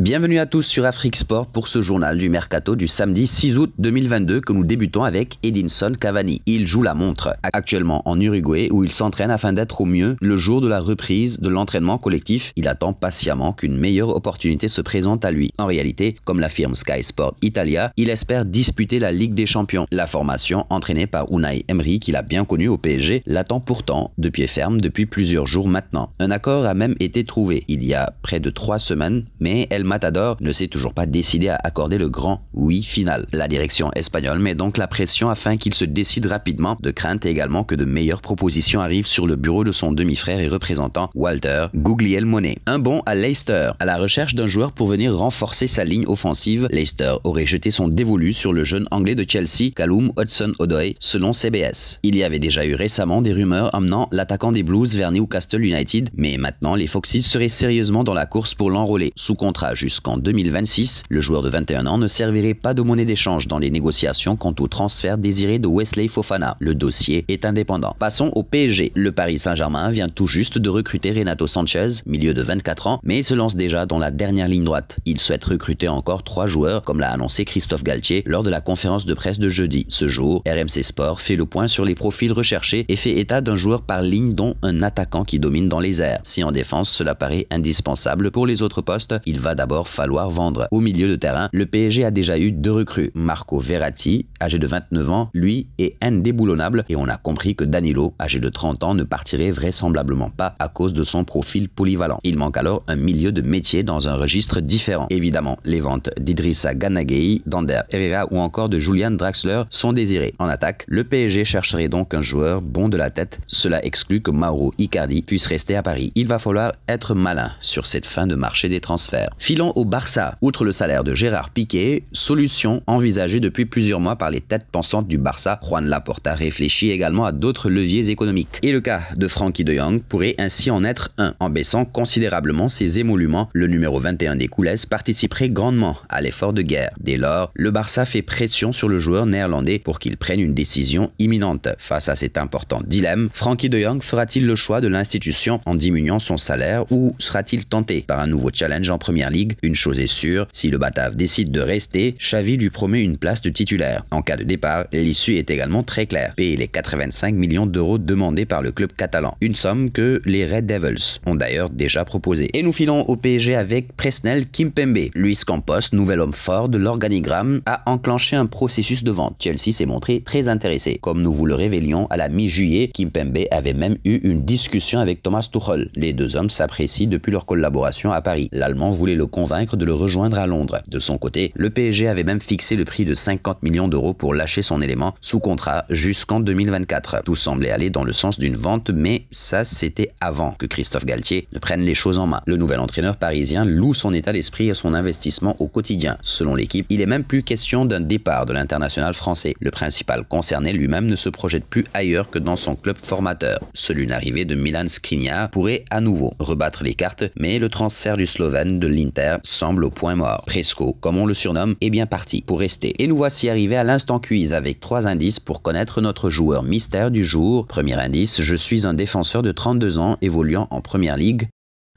Bienvenue à tous sur Afrique Sport pour ce journal du mercato du samedi 6 août 2022 que nous débutons avec Edinson Cavani. Il joue la montre actuellement en Uruguay où il s'entraîne afin d'être au mieux le jour de la reprise de l'entraînement collectif. Il attend patiemment qu'une meilleure opportunité se présente à lui. En réalité, comme l'affirme Sky Sport Italia, il espère disputer la Ligue des Champions. La formation entraînée par Unai Emery qu'il a bien connu au PSG l'attend pourtant de pied ferme depuis plusieurs jours maintenant. Un accord a même été trouvé il y a près de trois semaines mais elle Matador ne s'est toujours pas décidé à accorder le grand oui final. La direction espagnole met donc la pression afin qu'il se décide rapidement, de crainte également que de meilleures propositions arrivent sur le bureau de son demi-frère et représentant Walter Guglielmonet. Un bon à Leicester. À la recherche d'un joueur pour venir renforcer sa ligne offensive, Leicester aurait jeté son dévolu sur le jeune anglais de Chelsea, Callum Hudson-Odoi, selon CBS. Il y avait déjà eu récemment des rumeurs amenant l'attaquant des Blues vers Newcastle United, mais maintenant les Foxes seraient sérieusement dans la course pour l'enrôler sous contrat jusqu'en 2026, le joueur de 21 ans ne servirait pas de monnaie d'échange dans les négociations quant au transfert désiré de Wesley Fofana. Le dossier est indépendant. Passons au PSG. Le Paris Saint-Germain vient tout juste de recruter Renato Sanchez, milieu de 24 ans, mais il se lance déjà dans la dernière ligne droite. Il souhaite recruter encore trois joueurs, comme l'a annoncé Christophe Galtier lors de la conférence de presse de jeudi. Ce jour, RMC Sport fait le point sur les profils recherchés et fait état d'un joueur par ligne dont un attaquant qui domine dans les airs. Si en défense cela paraît indispensable pour les autres postes, il va d'abord falloir vendre. Au milieu de terrain, le PSG a déjà eu deux recrues, Marco Verratti, âgé de 29 ans, lui est indéboulonnable et on a compris que Danilo, âgé de 30 ans, ne partirait vraisemblablement pas à cause de son profil polyvalent. Il manque alors un milieu de métier dans un registre différent. Évidemment, les ventes d'Idrissa Ganaghei, d'Ander Herrera ou encore de Julian Draxler sont désirées. En attaque, le PSG chercherait donc un joueur bon de la tête. Cela exclut que Mauro Icardi puisse rester à Paris. Il va falloir être malin sur cette fin de marché des transferts filant au Barça. Outre le salaire de Gérard Piquet, solution envisagée depuis plusieurs mois par les têtes pensantes du Barça, Juan Laporta réfléchit également à d'autres leviers économiques. Et le cas de Frankie de Jong pourrait ainsi en être un. En baissant considérablement ses émoluments, le numéro 21 des Coulesses participerait grandement à l'effort de guerre. Dès lors, le Barça fait pression sur le joueur néerlandais pour qu'il prenne une décision imminente. Face à cet important dilemme, Frankie de Jong fera-t-il le choix de l'institution en diminuant son salaire ou sera-t-il tenté par un nouveau challenge en première ligne une chose est sûre, si le Batav décide de rester, Xavi lui promet une place de titulaire. En cas de départ, l'issue est également très claire. Payer les 85 millions d'euros demandés par le club catalan. Une somme que les Red Devils ont d'ailleurs déjà proposée. Et nous filons au PSG avec Presnel Kimpembe. Luis Campos, nouvel homme fort de l'organigramme, a enclenché un processus de vente. Chelsea s'est montré très intéressé. Comme nous vous le révélions à la mi-juillet, Kimpembe avait même eu une discussion avec Thomas Tuchel. Les deux hommes s'apprécient depuis leur collaboration à Paris. L'Allemand voulait le convaincre de le rejoindre à Londres. De son côté, le PSG avait même fixé le prix de 50 millions d'euros pour lâcher son élément sous contrat jusqu'en 2024. Tout semblait aller dans le sens d'une vente, mais ça c'était avant que Christophe Galtier ne prenne les choses en main. Le nouvel entraîneur parisien loue son état d'esprit et son investissement au quotidien. Selon l'équipe, il est même plus question d'un départ de l'international français. Le principal concerné lui-même ne se projette plus ailleurs que dans son club formateur. Celui d'arrivée de Milan Skriniar pourrait à nouveau rebattre les cartes, mais le transfert du Slovène de l'Inter semble au point mort. Presco, comme on le surnomme, est bien parti pour rester. Et nous voici arrivés à l'instant cuise avec trois indices pour connaître notre joueur mystère du jour. Premier indice, je suis un défenseur de 32 ans évoluant en première ligue.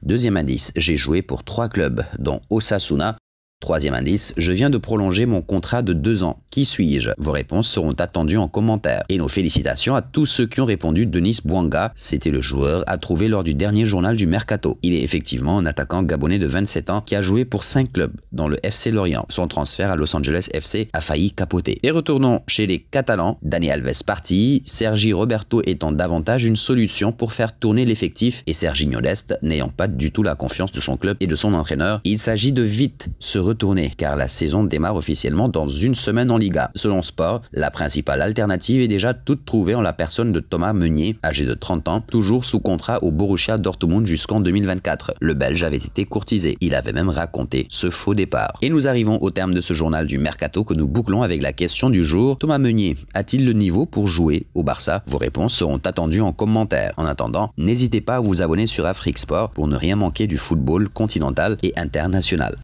Deuxième indice, j'ai joué pour trois clubs, dont Osasuna, Troisième indice, je viens de prolonger mon contrat de deux ans. Qui suis-je Vos réponses seront attendues en commentaire. Et nos félicitations à tous ceux qui ont répondu Denis Bouanga, c'était le joueur à trouver lors du dernier journal du Mercato. Il est effectivement un attaquant gabonais de 27 ans qui a joué pour 5 clubs, dont le FC Lorient. Son transfert à Los Angeles FC a failli capoter. Et retournons chez les Catalans. Dani Alves parti, Sergi Roberto étant davantage une solution pour faire tourner l'effectif et Sergi Modeste n'ayant pas du tout la confiance de son club et de son entraîneur. Il s'agit de vite se car la saison démarre officiellement dans une semaine en Liga. Selon Sport, la principale alternative est déjà toute trouvée en la personne de Thomas Meunier, âgé de 30 ans, toujours sous contrat au Borussia Dortmund jusqu'en 2024. Le Belge avait été courtisé, il avait même raconté ce faux départ. Et nous arrivons au terme de ce journal du mercato que nous bouclons avec la question du jour. Thomas Meunier a-t-il le niveau pour jouer au Barça Vos réponses seront attendues en commentaire. En attendant, n'hésitez pas à vous abonner sur Afrique Sport pour ne rien manquer du football continental et international.